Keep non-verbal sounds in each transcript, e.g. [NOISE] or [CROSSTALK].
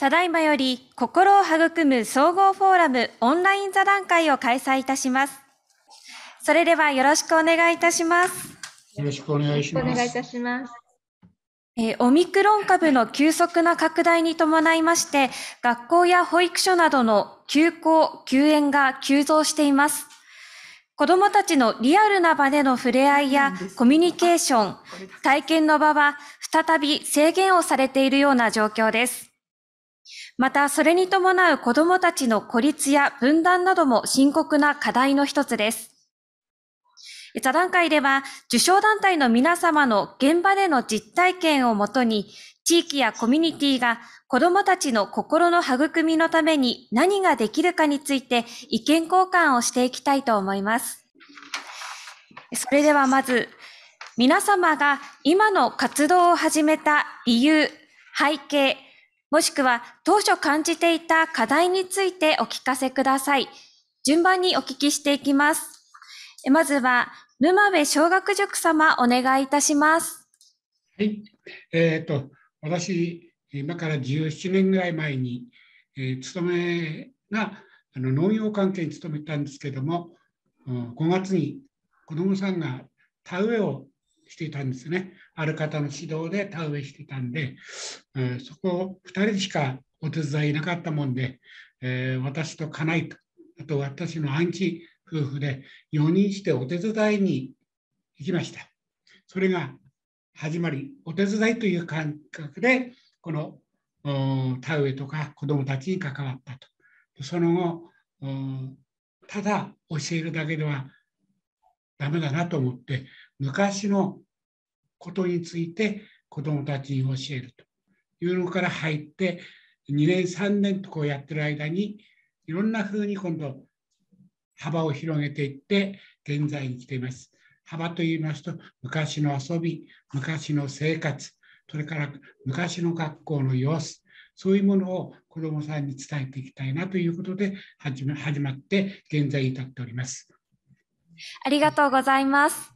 ただいまより心を育む総合フォーラムオンライン座談会を開催いたします。それではよろしくお願いいたします。よろしくお願いします。お願いいたします。えー、オミクロン株の急速な拡大に伴いまして、学校や保育所などの休校、休園が急増しています。子どもたちのリアルな場での触れ合いやコミュニケーション、体験の場は再び制限をされているような状況です。また、それに伴う子どもたちの孤立や分断なども深刻な課題の一つです。座談会では、受賞団体の皆様の現場での実体験をもとに、地域やコミュニティが子どもたちの心の育みのために何ができるかについて意見交換をしていきたいと思います。それではまず、皆様が今の活動を始めた理由、背景、もしくは当初感じていた課題についてお聞かせください。順番にお聞きしていきます。まずは、沼部小学塾様、お願いいたします。はい。えっ、ー、と、私、今から17年ぐらい前に、えー、勤めがあの農業関係に勤めたんですけども、5月に子どもさんが田植えをしていたんですね。ある方の指導で田植えしてたんで、えそこを2人しかお手伝いいなかったもんで、えー、私と家内とあと私のアンチ夫婦で4人してお手伝いに行きましたそれが始まりお手伝いという感覚でこの田植えとか子どもたちに関わったとその後ただ教えるだけではダメだなと思って昔のことについて子どもたちに教えるというのから入って2年3年とこうやってる間にいろんなふうに今度幅を広げていって現在に来ています。幅と言いますと昔の遊び昔の生活それから昔の学校の様子そういうものを子どもさんに伝えていきたいなということで始まって現在に至っております。ありがとうございます。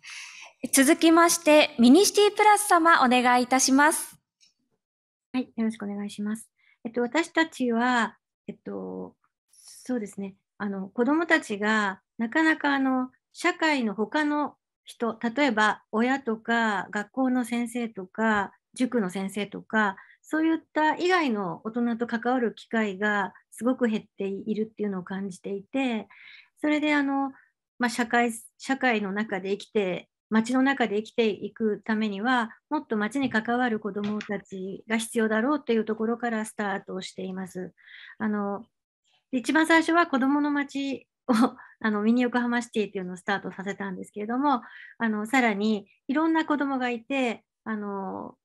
続きまして、ミニシティプラス様、お願いいたします。はい、よろしくお願いします。えっと、私たちは、えっと、そうですね、あの、子供たちが、なかなか、あの、社会の他の人、例えば、親とか、学校の先生とか、塾の先生とか、そういった以外の大人と関わる機会がすごく減っているっていうのを感じていて、それであの、まあ、社会社会の中で生きて街の中で生きていくためにはもっと街に関わる子どもたちが必要だろうというところからスタートしています。あの一番最初は子どもの街を [LAUGHS] あのミニ横浜シティというのをスタートさせたんですけれどもあのさらにいろんな子どもがいてあの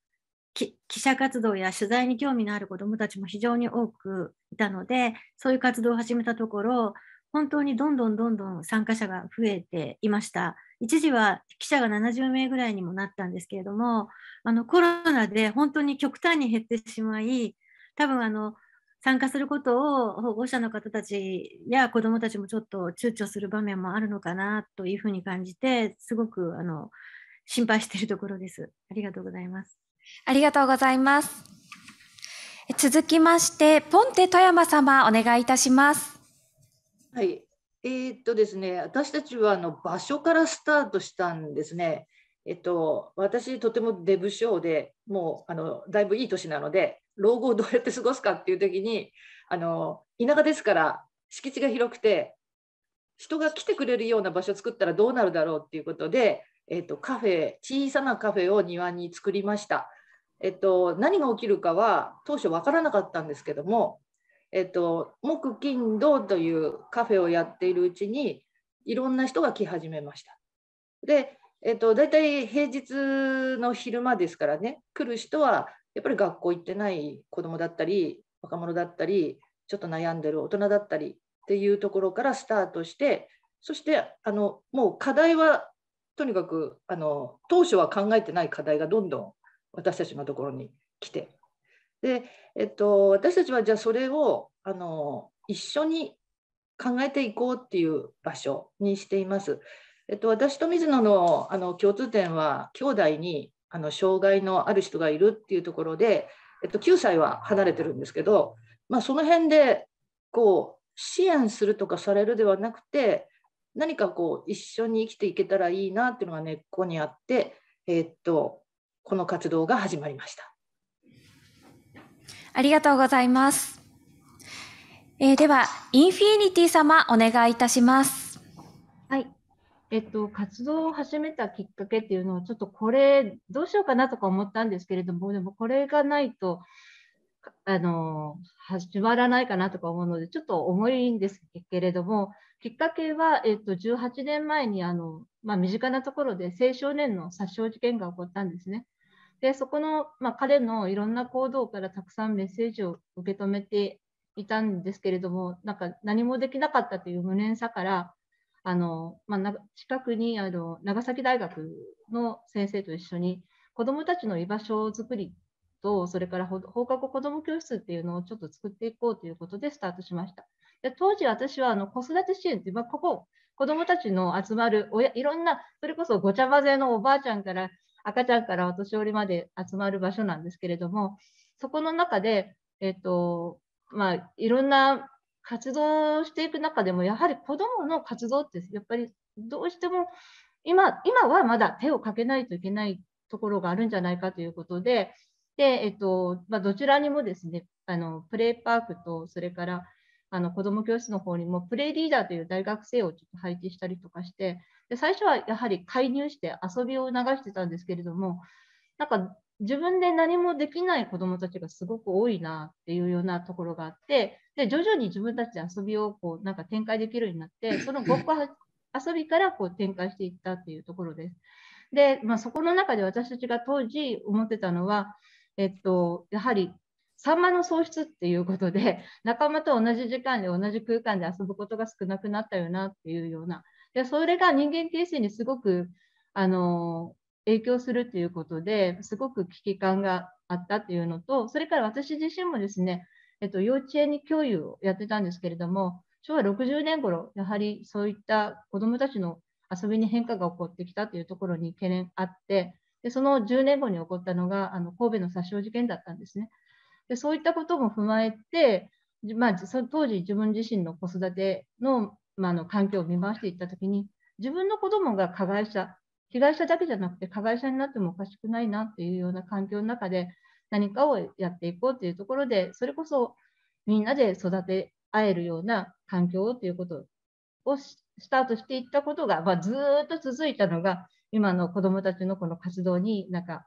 記者活動や取材に興味のある子どもたちも非常に多くいたのでそういう活動を始めたところ本当にどんどんどんどん参加者が増えていました。一時は記者が70名ぐらいにもなったんですけれどもあのコロナで本当に極端に減ってしまい多分あの参加することを保護者の方たちや子どもたちもちょっと躊躇する場面もあるのかなというふうに感じてすごくあの心配しているところです。ありがとうございます。ありがとうございます。続きまして、ポンテ富山様、お願いいたします。はい、えっとですね、私たちはあの場所からスタートしたんですね。えっと、私とてもデブ症でもうあのだいぶいい年なので老後をどうやって過ごすかっていう時にあの田舎ですから敷地が広くて人が来てくれるような場所を作ったらどうなるだろうっていうことで、えっと、カフェ小さなカフェを庭に作りました。えっと、何が起きるかは当初分からなかったんですけどもえっと、木金土というカフェをやっているうちにいろんな人が来始めました。で、えっと、大体平日の昼間ですからね来る人はやっぱり学校行ってない子どもだったり若者だったりちょっと悩んでる大人だったりっていうところからスタートしてそしてあのもう課題はとにかくあの当初は考えてない課題がどんどん私たちのところに来てで、えっと、私たちはじゃあそれをあの一緒に考えていこうっていう場所にしています。えっと、私と水野のあの共通点は兄弟にあの障害のある人がいるっていうところで、えっと、9歳は離れてるんですけど、まあ、その辺でこう支援するとかされるではなくて何かこう一緒に生きていけたらいいなっていうのが根っこにあって、えっとこの活動が始まりました。ありがとうございます。えー、では、インフィニティ様、お願いいたします。はい。えっと、活動を始めたきっかけっていうのは、ちょっとこれ、どうしようかなとか思ったんですけれども、でもこれがないと、あの、始まらないかなとか思うので、ちょっと重いんですけれども、きっかけは、えっと、18年前に、あの、まあ、身近なところで青少年の殺傷事件が起こったんですね。でそこの、まあ、彼のいろんな行動からたくさんメッセージを受け止めていたんですけれどもなんか何もできなかったという無念さからあの、まあ、近くにあの長崎大学の先生と一緒に子どもたちの居場所づくりとそれから放課後子ども教室っていうのをちょっと作っていこうということでスタートしました。で当時私はあの子育て支援って、まあ、ここ子どもたちの集まる親いろんなそれこそごちゃ混ぜのおばあちゃんから赤ちゃんからお年寄りまで集まる場所なんですけれども、そこの中で、えっと、まあ、いろんな活動をしていく中でも、やはり子どもの活動って、やっぱりどうしても今、今はまだ手をかけないといけないところがあるんじゃないかということで、で、えっと、まあ、どちらにもですね、あの、プレイパークと、それから、あの子ども教室の方にもプレイリーダーという大学生をちょっと配置したりとかしてで最初はやはり介入して遊びを流してたんですけれどもなんか自分で何もできない子どもたちがすごく多いなっていうようなところがあってで徐々に自分たちで遊びをこうなんか展開できるようになってそのごっこ遊びからこう展開していったっていうところです。で、まあ、そこの中で私たちが当時思ってたのは、えっと、やはりサンマの喪失っていうことで [LAUGHS] 仲間と同じ時間で同じ空間で遊ぶことが少なくなったよなっていうようなでそれが人間形成にすごくあの影響するっていうことですごく危機感があったっていうのとそれから私自身もですね、えっと、幼稚園に教諭をやってたんですけれども昭和60年頃やはりそういった子どもたちの遊びに変化が起こってきたというところに懸念あってでその10年後に起こったのがあの神戸の殺傷事件だったんですね。でそういったことも踏まえて、まあ、当時自分自身の子育ての,、まあの環境を見回していったときに、自分の子供が加害者、被害者だけじゃなくて加害者になってもおかしくないなっていうような環境の中で何かをやっていこうというところで、それこそみんなで育て合えるような環境をということをスタートしていったことが、まあ、ずっと続いたのが、今の子どもたちのこの活動になんか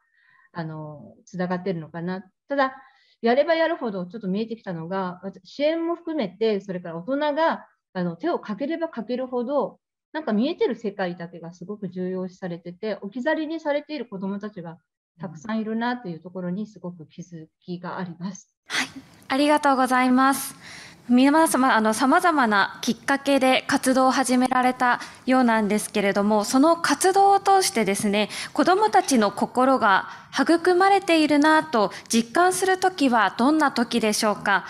あのつながっているのかな。ただやればやるほどちょっと見えてきたのが、支援も含めて、それから大人があの手をかければかけるほど、なんか見えてる世界だけがすごく重要視されてて、置き去りにされている子どもたちがたくさんいるなというところにすごく気づきがあります。はい、ありがとうございます。皆様あの様々なきっかけで活動を始められたようなんですけれどもその活動を通してですね子どもたちの心が育まれているなと実感する時はどんな時でしょうか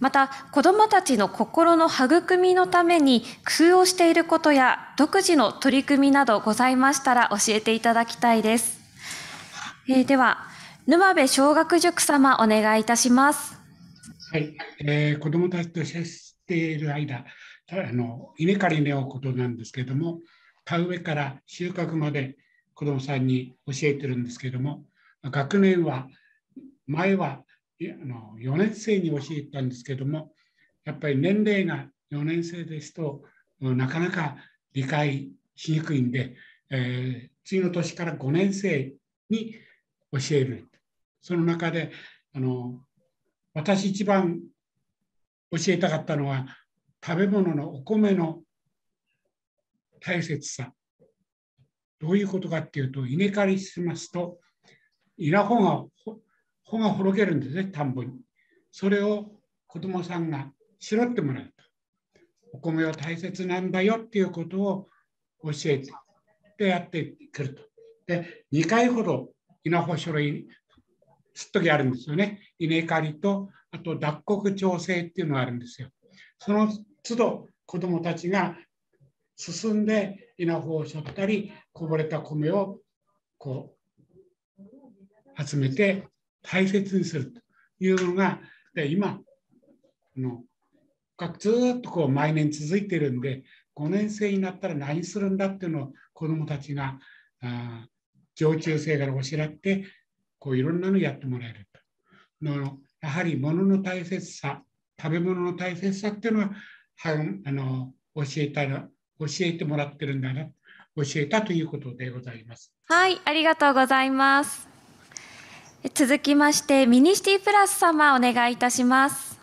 また子どもたちの心の育みのために工夫をしていることや独自の取り組みなどございましたら教えていただきたいです、えー、では沼部小学塾様お願いいたしますはい、えー、子どもたちと接している間あの稲刈りに会うことなんですけども田植えから収穫まで子どもさんに教えてるんですけども学年は前はあの4年生に教えたんですけどもやっぱり年齢が4年生ですとなかなか理解しにくいんで、えー、次の年から5年生に教えるその中であの私一番教えたかったのは食べ物のお米の大切さどういうことかっていうと稲刈りしますと稲穂が穂がほろけるんですね田んぼにそれを子どもさんが拾ってもらうとお米は大切なんだよっていうことを教えてやってくるとで2回ほど稲穂書類時あるんですよね。稲刈りと、あと脱穀調整っていうのがあるんですよ。その都度子どもたちが進んで稲穂をしょったり、こぼれた米をこう集めて大切にするというのが、で今の、ずっとこう毎年続いてるんで、5年生になったら何するんだっていうのを子どもたちが常駐生からおしらってこういろんなのやってもらえると。のやはり物の大切さ、食べ物の大切さっていうのは、はあの教えたら教えてもらってるんだな、教えたということでございます。はい、ありがとうございます。続きまして、ミニシティプラス様、お願いいたします。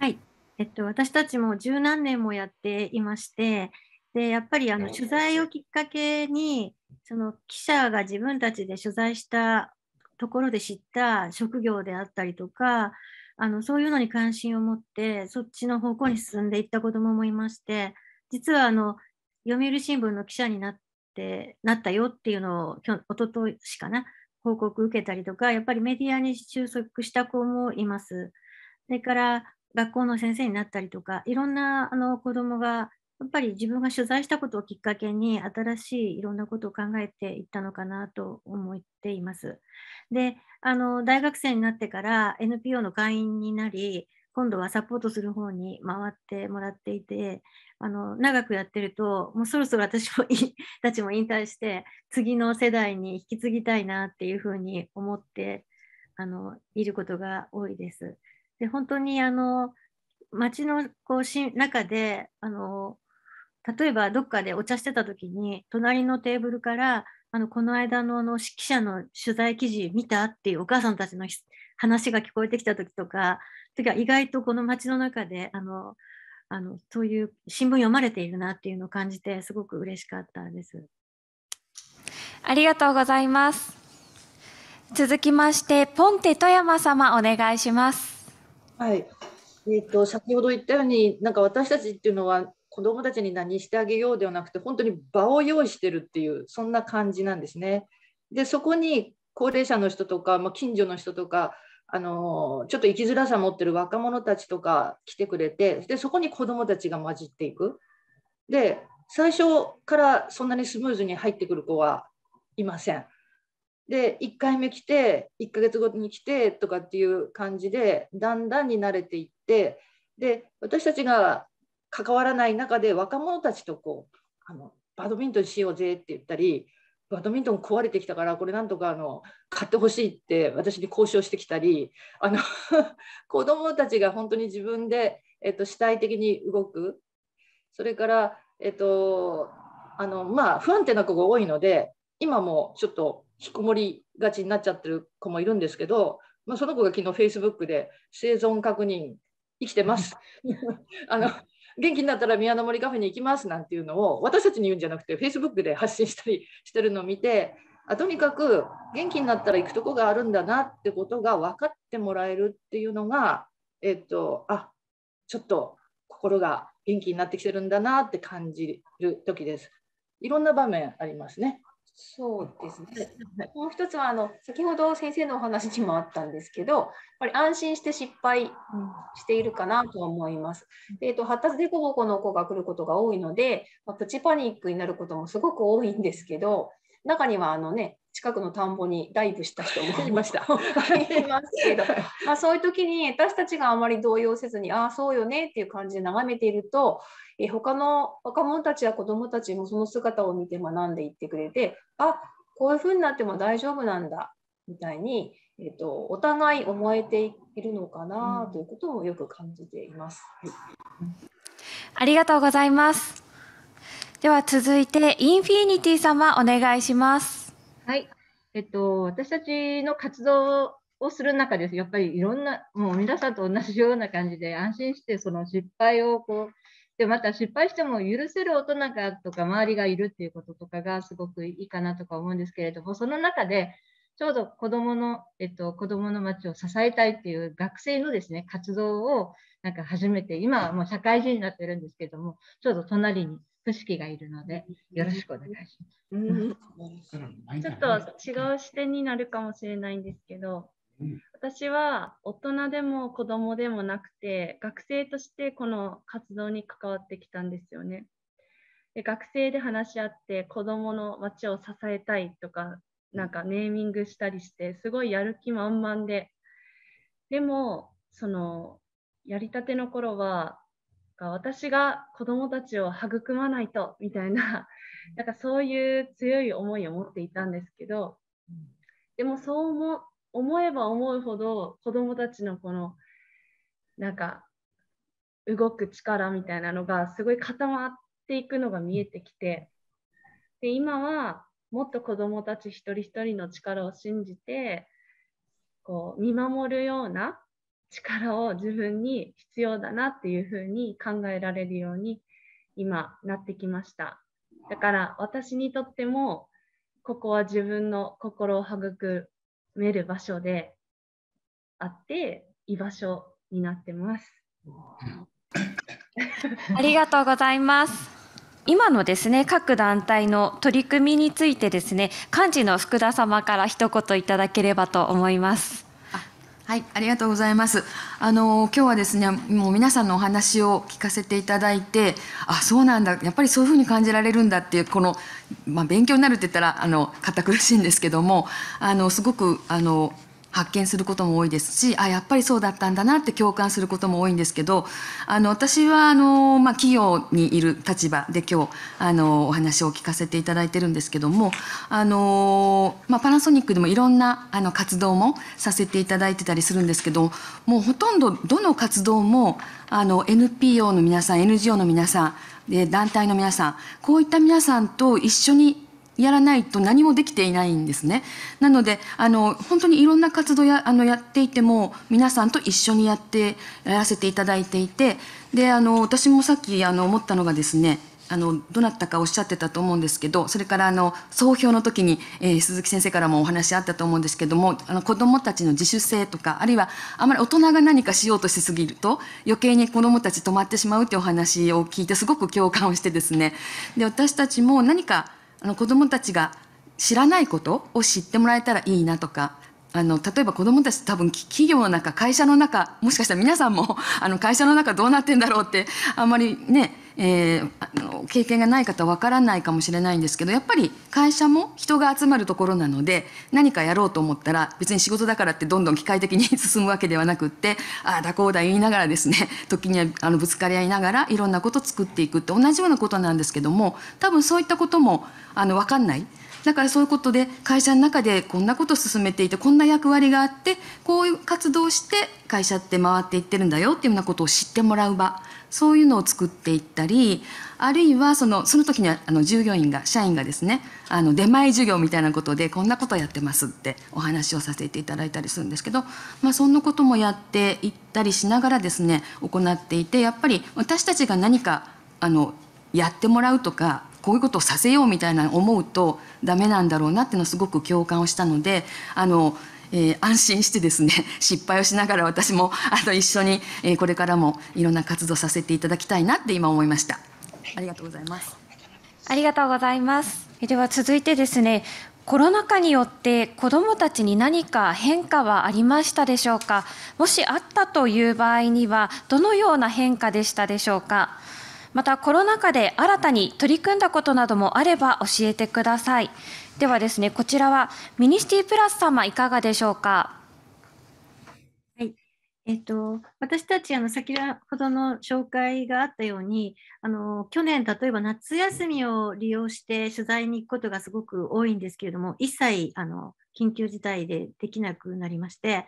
はい、えっと、私たちも十何年もやっていまして、でやっぱりあの取材をきっかけにその記者が自分たちで取材したところで知った職業であったりとかあのそういうのに関心を持ってそっちの方向に進んでいった子どももいまして実はあの読売新聞の記者になってなったよっていうのを今日一昨日かな報告受けたりとかやっぱりメディアに収束した子もいます。それから学校の先生になったりとかいろんなあの子どもがやっぱり自分が取材したことをきっかけに新しいいろんなことを考えていったのかなと思っています。であの大学生になってから NPO の会員になり今度はサポートする方に回ってもらっていてあの長くやってるともうそろそろ私も [LAUGHS] たちも引退して次の世代に引き継ぎたいなっていうふうに思ってあのいることが多いです。で本当にあの街のこうし中であの例えばどっかでお茶してた時に隣のテーブルからあのこの間のあの記者の取材記事見たっていうお母さんたちの話が聞こえてきた時とか時は意外とこの街の中であのあのそういう新聞読まれているなっていうのを感じてすごく嬉しかったです。ありがとうございます。続きましてポンテ富山様お願いします。はい。えっ、ー、と先ほど言ったようになんか私たちっていうのは子どもたちに何してあげようではなくて本当に場を用意してるっていうそんな感じなんですね。でそこに高齢者の人とか、まあ、近所の人とかあのちょっと生きづらさ持ってる若者たちとか来てくれてでそこに子どもたちが混じっていく。で最初からそんなにスムーズに入ってくる子はいません。で1回目来て1ヶ月後に来てとかっていう感じでだんだんに慣れていってで私たちが関わらない中で若者たちとこうあのバドミントンしようぜって言ったりバドミントン壊れてきたからこれなんとかあの買ってほしいって私に交渉してきたりあの [LAUGHS] 子どもたちが本当に自分で、えっと、主体的に動くそれから、えっとあのまあ、不安定な子が多いので今もちょっと引きこもりがちになっちゃってる子もいるんですけど、まあ、その子が昨日 Facebook で生存確認生きてます [LAUGHS] あの元気になったら宮の森カフェに行きますなんていうのを私たちに言うんじゃなくて Facebook で発信したりしてるのを見てあとにかく元気になったら行くとこがあるんだなってことが分かってもらえるっていうのがえっとあちょっと心が元気になってきてるんだなって感じる時です。いろんな場面ありますね。そうですね。もう一つはあの先ほど先生のお話にもあったんですけど、やっぱり安心して失敗しているかなと思います。で、えっと発達凸凹の子が来ることが多いので、まあ、プチパニックになることもすごく多いんですけど、中にはあのね近くの田んぼにダイブした人もいました。[LAUGHS] いますけど、まあ、そういう時に私たちがあまり動揺せずにああそうよねっていう感じで眺めているとえ他の若者たちや子どもたちもその姿を見て学んでいってくれてあこういうふうになっても大丈夫なんだみたいに、えーと、お互い思えているのかなということをよく感じています。はい、ありがとうございます。では続いてインフィニティ様お願いします。はい、えっと私たちの活動をする中です。やっぱりいろんなもう皆さんと同じような感じで安心してその失敗をこうでまた失敗しても許せる大人がとか周りがいるっていうこととかがすごくいいかなとか思うんですけれどもその中でちょうど子どもの、えっと、子どもの街を支えたいっていう学生のですね活動をなんか始めて今はもう社会人になってるんですけどもちょうど隣に組織がいるのでよろしくお願いします、うん、ちょっと違う視点になるかもしれないんですけど私は大人でも子供でもなくて学生としてこの活動に関わってきたんですよね。で学生で話し合って子供の街を支えたいとかなんかネーミングしたりしてすごいやる気満々ででもそのやりたての頃は私が子どもたちを育まないとみたいななんかそういう強い思いを持っていたんですけどでもそう思思えば思うほど子どもたちのこのなんか動く力みたいなのがすごい固まっていくのが見えてきてで今はもっと子どもたち一人一人の力を信じてこう見守るような力を自分に必要だなっていうふうに考えられるように今なってきましただから私にとってもここは自分の心を育める場所であって居場所になってます。ありがとうございます。今のですね各団体の取り組みについてですね幹事の福田様から一言いただければと思います。はい、ありがとうございます。あの今日はですね、もう皆さんのお話を聞かせていただいて、あ、そうなんだ、やっぱりそういうふうに感じられるんだっていうこのまあ、勉強になるって言ったらあの堅苦しいんですけども、あのすごくあの発見することも多いですしあやっぱりそうだったんだなって共感することも多いんですけどあの私はあの、まあ、企業にいる立場で今日あのお話を聞かせていただいてるんですけどもあの、まあ、パナソニックでもいろんなあの活動もさせていただいてたりするんですけどもうほとんどどの活動もあの NPO の皆さん NGO の皆さん団体の皆さんこういった皆さんと一緒にやらないと何もできていないんですねなのであの本当にいろんな活動やあのやっていても皆さんと一緒にやってやらせていただいていてであの私もさっきあの思ったのがですねあのどなたかおっしゃってたと思うんですけどそれからあの総評の時に、えー、鈴木先生からもお話あったと思うんですけどもあの子どもたちの自主性とかあるいはあまり大人が何かしようとしすぎると余計に子どもたち止まってしまうというお話を聞いてすごく共感をしてですねで私たちも何かあの子どもたちが知らないことを知ってもらえたらいいなとかあの例えば子どもたち多分企業の中会社の中もしかしたら皆さんも [LAUGHS] あの会社の中どうなってんだろうってあんまりね、えー、あの経験がない方わからないかもしれないんですけどやっぱり会社も人が集まるところなので何かやろうと思ったら別に仕事だからってどんどん機械的に進むわけではなくってああだこうだ言いながらですね [LAUGHS] 時にはあのぶつかり合いながらいろんなこと作っていくって同じようなことなんですけども多分そういったこともあの分かんない。だからそういうことで会社の中でこんなこと進めていてこんな役割があってこういう活動して会社って回っていってるんだよっていうようなことを知ってもらう場そういうのを作っていったりあるいはそのその時にはあの従業員が社員がですねあの出前授業みたいなことでこんなことやってますってお話をさせていただいたりするんですけど、まあ、そんなこともやっていったりしながらですね行っていてやっぱり私たちが何かあのやってもらうとかこういうことをさせようみたいな思うとダメなんだろうなっていうのはすごく共感をしたのであの、えー、安心してですね [LAUGHS] 失敗をしながら私もあの一緒に、えこれからもいろんな活動させていただきたいなって今思いました。ありがとうございます。ありがとうございます。では続いてですね、コロナ禍によって子どもたちに何か変化はありましたでしょうかもしあったという場合にはどのような変化でしたでしょうかまたコロナ禍で新たに取り組んだことなどもあれば教えてくださいではですねこちらはミニシティプラス様いかがでしょうかえっと、私たちあの先ほどの紹介があったようにあの去年例えば夏休みを利用して取材に行くことがすごく多いんですけれども一切あの緊急事態でできなくなりまして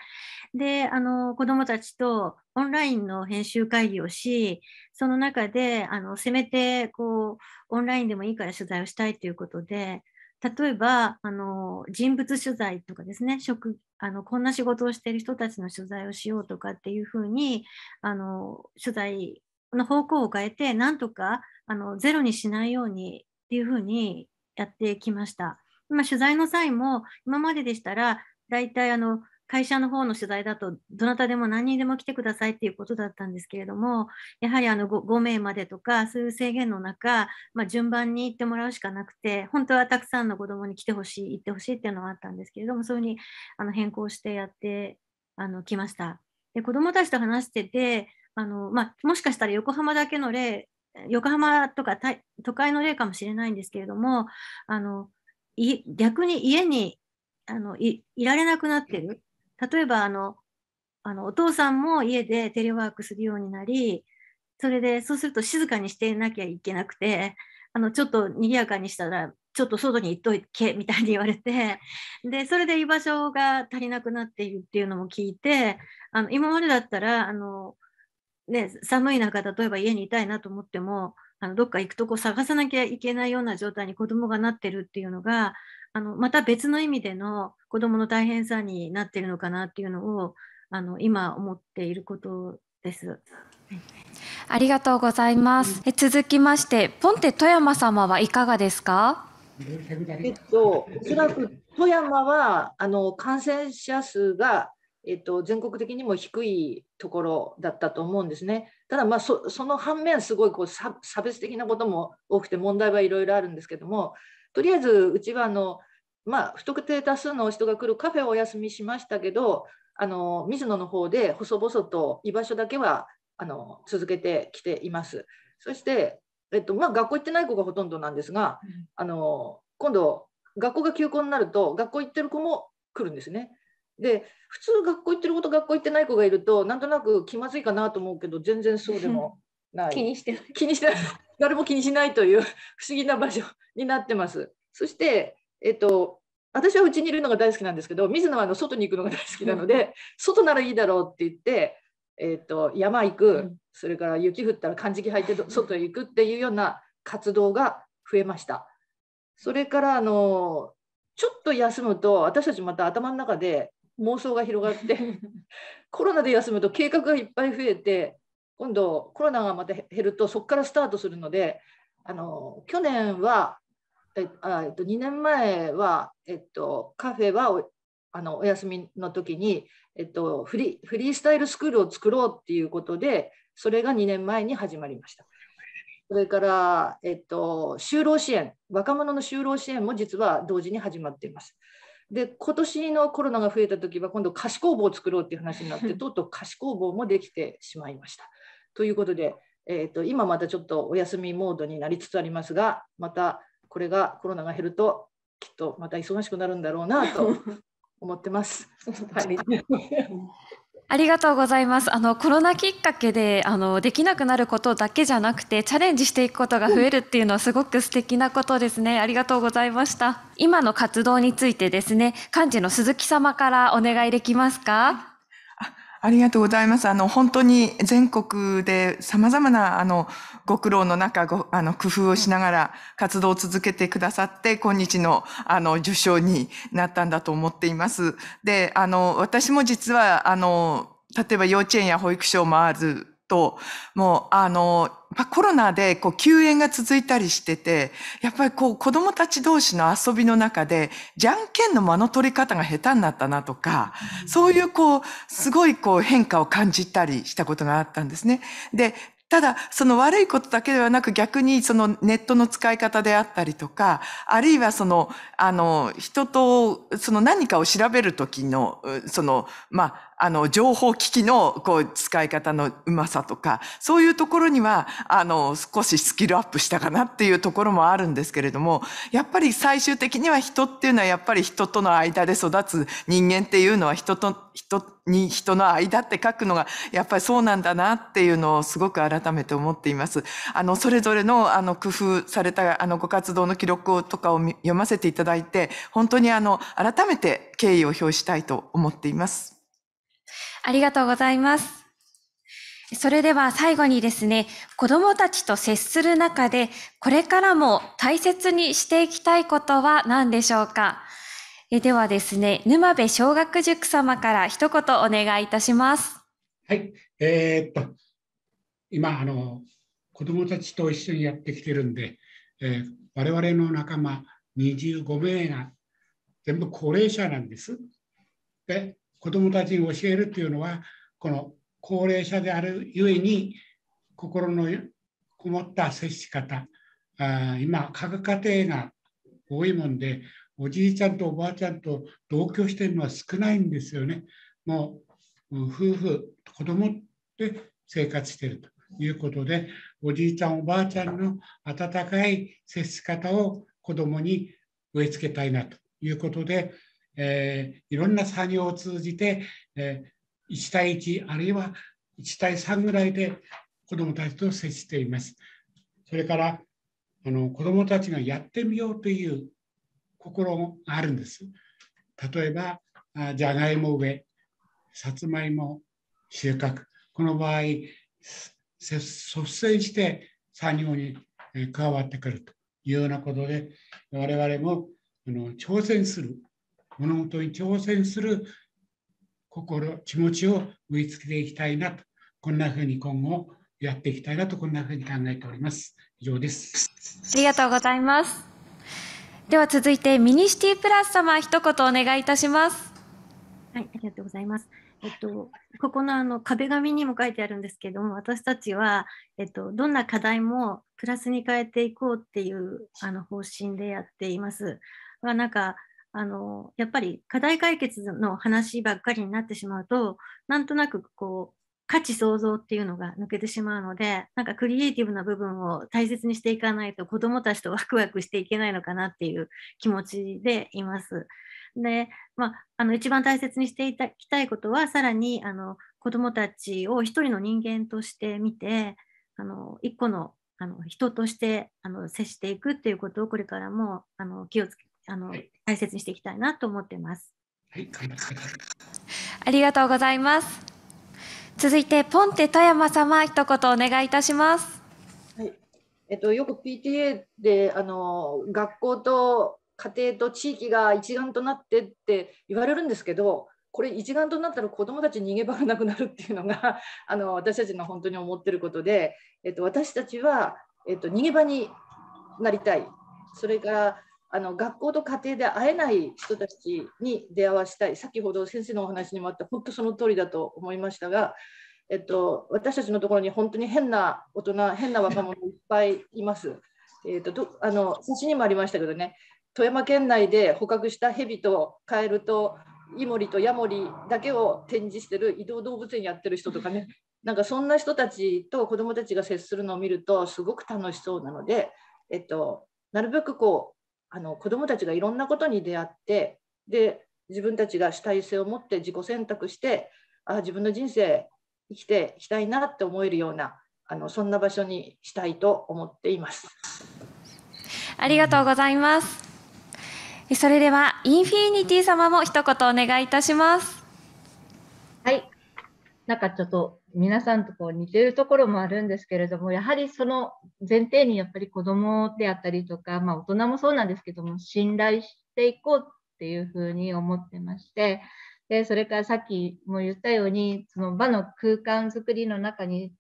であの子どもたちとオンラインの編集会議をしその中であのせめてこうオンラインでもいいから取材をしたいということで例えばあの人物取材とかですね職あのこんな仕事をしている人たちの取材をしようとかっていうふうにあの取材の方向を変えてなんとかあのゼロにしないようにっていうふうにやってきました。今取材の際も今まででしたら大体あの会社の方の取材だとどなたでも何人でも来てくださいっていうことだったんですけれどもやはりあの 5, 5名までとかそういう制限の中、まあ、順番に行ってもらうしかなくて本当はたくさんの子どもに来てほしい行ってほしいっていうのはあったんですけれどもそういうふうにあの変更してやってあの来ました。で子どもたちと話しててあの、まあ、もしかしたら横浜だけの例横浜とか都会の例かもしれないんですけれどもあのい逆に家にあのいられなくなってる。例えばあのあのお父さんも家でテレワークするようになりそれでそうすると静かにしてなきゃいけなくてあのちょっと賑やかにしたらちょっと外に行っといけみたいに言われてでそれで居場所が足りなくなっているっていうのも聞いてあの今までだったらあの、ね、寒い中例えば家にいたいなと思ってもあのどっか行くとこ探さなきゃいけないような状態に子どもがなってるっていうのがあのまた別の意味での子どもの大変さになってるのかなっていうのをあの今思っていることです。ありがとうございます。え続きましてポンテ富山様はいかがですか。えっとおそらく富山はあの感染者数がえっと、全国的にも低いところだったと思うんですね。ただ、まあそ、その反面、すごいこう差別的なことも多くて問題はいろいろあるんですけども、とりあえずうちはあの、まあ、不特定多数の人が来るカフェをお休みしましたけど、あの水野の方で細々と居場所だけはあの続けてきています。そして、えっとまあ、学校行ってない子がほとんどなんですが、あの今度学校が休校になると学校行ってる子も来るんですね。で普通学校行ってる子と学校行ってない子がいるとなんとなく気まずいかなと思うけど全然そうでも [LAUGHS] ない気にしてない気にしてない [LAUGHS] 誰も気にしないという [LAUGHS] 不思議な場所になってますそしてえっと私はうちにいるのが大好きなんですけど水野はあの外に行くのが大好きなので、うん、外ならいいだろうって言って、えっと、と山行く、うん、それから雪降ったら漢字機履いて外へ行くっていうような活動が増えました。それからあのちょっと休むと私たちまた頭の中で妄想が広がって [LAUGHS] コロナで休むと計画がいっぱい増えて今度コロナがまた減るとそこからスタートするのであの去年はえあ、えっと、2年前は、えっと、カフェはおあのお休みの時に、えっと、フリフリースタイルスクールを作ろうっていうことでそれが2年前に始まりました。それから、えっと、就労支援若者の就労支援も実は同時に始まっています。で今年のコロナが増えた時は今度菓子工房を作ろうっていう話になってとうとう菓子工房もできてしまいました。ということで、えーと、と今またちょっとお休みモードになりつつありますがまたこれがコロナが減るときっとまた忙しくなるんだろうなと思ってます。[LAUGHS] はい [LAUGHS] ありがとうございます。あのコロナきっかけであのできなくなることだけじゃなくてチャレンジしていくことが増えるっていうのはすごく素敵なことですね。ありがとうございました。今の活動についてですね、幹事の鈴木様からお願いできますか。ありがとうございます。あの、本当に全国で様々な、あの、ご苦労の中、ご、あの、工夫をしながら活動を続けてくださって、今日の、あの、受賞になったんだと思っています。で、あの、私も実は、あの、例えば幼稚園や保育所を回ると、もう、あの、コロナでこう休園が続いたりしてて、やっぱりこう子供たち同士の遊びの中で、じゃんけんの間の取り方が下手になったなとか、そういうこう、すごいこう変化を感じたりしたことがあったんですね。で、ただ、その悪いことだけではなく逆にそのネットの使い方であったりとか、あるいはその、あの、人と、その何かを調べるときの、その、まあ、あの、情報機器の、こう、使い方のうまさとか、そういうところには、あの、少しスキルアップしたかなっていうところもあるんですけれども、やっぱり最終的には人っていうのは、やっぱり人との間で育つ人間っていうのは、人と、人に、人の間って書くのが、やっぱりそうなんだなっていうのをすごく改めて思っています。あの、それぞれの、あの、工夫された、あの、ご活動の記録とかを読ませていただいて、本当にあの、改めて敬意を表したいと思っています。ありがとうございます。それでは最後にですね、子供たちと接する中で、これからも大切にしていきたいことは何でしょうかえではですね、沼部小学塾様から一言お願いいたします。はい、えー、っと、今、あの、子供もたちと一緒にやってきてるんで、えー、我々の仲間25名が全部高齢者なんです。で、子どもたちに教えるというのはこの高齢者であるゆえに心のこもった接し方あ今具家庭が多いもんでおじいちゃんとおばあちゃんと同居してるのは少ないんですよね。もう夫婦子供で生活してるということでおじいちゃんおばあちゃんの温かい接し方を子供に植え付けたいなということでえー、いろんな作業を通じて、えー、1対1あるいは1対3ぐらいで子どもたちと接しています。それからあの子どもたちがやってみようという心もあるんです。例えばじゃがいも植えさつまいも収穫この場合率先して作業に加わってくるというようなことで我々もあの挑戦する物事に挑戦する心、気持ちを植え付けていきたいなと、こんなふうに今後やっていきたいなと、こんなふうに考えております。以上です。ありがとうございます。では続いてミニシティプラス様一言お願いいたします。はい、ありがとうございます。えっと、ここのあの壁紙にも書いてあるんですけども私たちは、えっと、どんな課題もプラスに変えていこうっていうあの方針でやっています。まあ、なんかあのやっぱり課題解決の話ばっかりになってしまうとなんとなくこう価値創造っていうのが抜けてしまうのでなんかクリエイティブな部分を大切にしていかないと子どもたちとワクワクしていけないのかなっていう気持ちでいます。で、まあ、あの一番大切にしていきたいことはさらにあの子どもたちを一人の人間として見てあの一個のあの人としてあの接していくっていうことをこれからもあの気をつけあの、はい、大切にしていきたいなと思ってます。はい、ありがとうございます。続いてポンテ富山様一言お願いいたします。はい、えっとよく PTA であの学校と家庭と地域が一丸となってって言われるんですけど。これ一丸となったら子どもたち逃げ場がなくなるっていうのが [LAUGHS] あの私たちの本当に思ってることで、えっと、私たちは、えっと、逃げ場になりたいそれからあの学校と家庭で会えない人たちに出会わせたい先ほど先生のお話にもあった本当その通りだと思いましたが、えっと、私たちのところに本当に変な大人変な若者いっぱいいます。えっと、とあの写真にもありましたけどね富山県内で捕獲したヘビとカエルとイモリとヤモリだけを展示してる移動動物園やってる人とかねなんかそんな人たちと子どもたちが接するのを見るとすごく楽しそうなので、えっと、なるべくこうあの子どもたちがいろんなことに出会ってで自分たちが主体性を持って自己選択してあ自分の人生生きていきたいなって思えるようなあのそんな場所にしたいと思っています。ありがとうございます。それではインフィニティ様も一言お願いいたします。はい。なんかちょっと皆さんとこう似てるところもあるんですけれどもやはりその前提にやっぱり子どもであったりとか、まあ、大人もそうなんですけども信頼していこうっていうふうに思ってましてでそれからさっきも言ったようにその場の空間づくりの中に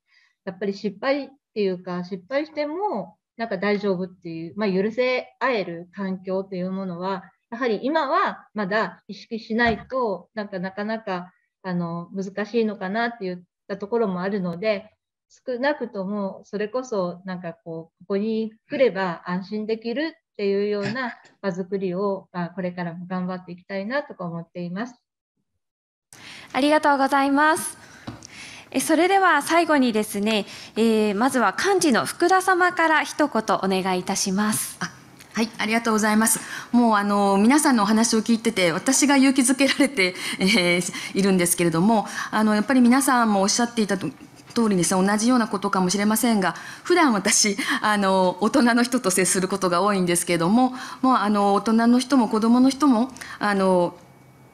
やっぱり失敗っていうか失敗してもなんか大丈夫っていう、まあ、許せ合える環境というものはやはり今はまだ意識しないとなんかなかなかあの難しいのかなっていうたところもあるので、少なくともそれこそなんかこうここに来れば安心できるっていうような [LAUGHS] 場づくりを、まあ、これからも頑張っていきたいなとか思っています。ありがとうございます。えそれでは最後にですね、えー、まずは幹事の福田様から一言お願いいたします。はい、ありがとうございます。もうあの皆さんのお話を聞いてて、私が勇気づけられて、[LAUGHS] えー、いるんですけれども、あのやっぱり皆さんもおっしゃっていたと。通りにさ同じようなことかもしれませんが普段私あの大人の人と接することが多いんですけれどももうあの大人の人も子どもの人もあの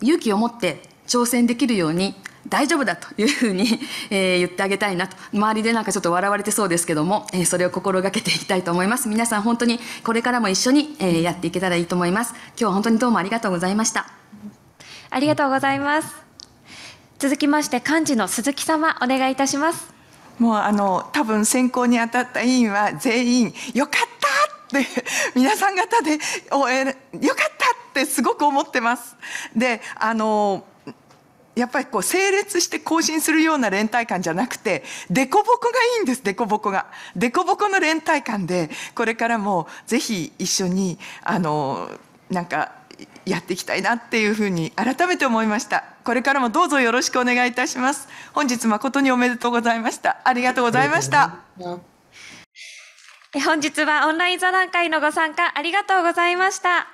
勇気を持って挑戦できるように大丈夫だというふうに、えー、言ってあげたいなと周りでなんかちょっと笑われてそうですけども、えー、それを心がけていきたいと思います皆さん本当にこれからも一緒に、えー、やっていけたらいいと思います今日は本当にどうもありがとうございましたありがとうございます続きまして幹事の鈴木様お願いいたしますもうあの多分選考に当たった委員は全員よかったって [LAUGHS] 皆さん方で応援よかったってすごく思ってますであのやっぱりこう整列して更新するような連帯感じゃなくて凸凹がいいんです凸凹が凸凹の連帯感でこれからもぜひ一緒にあのなんかやっていきたいなっていうふうに改めて思いましたこれからもどうぞよろしくお願いいたします本日誠におめでとうございましたありがとうございました本日はオンライン座談会のご参加ありがとうございました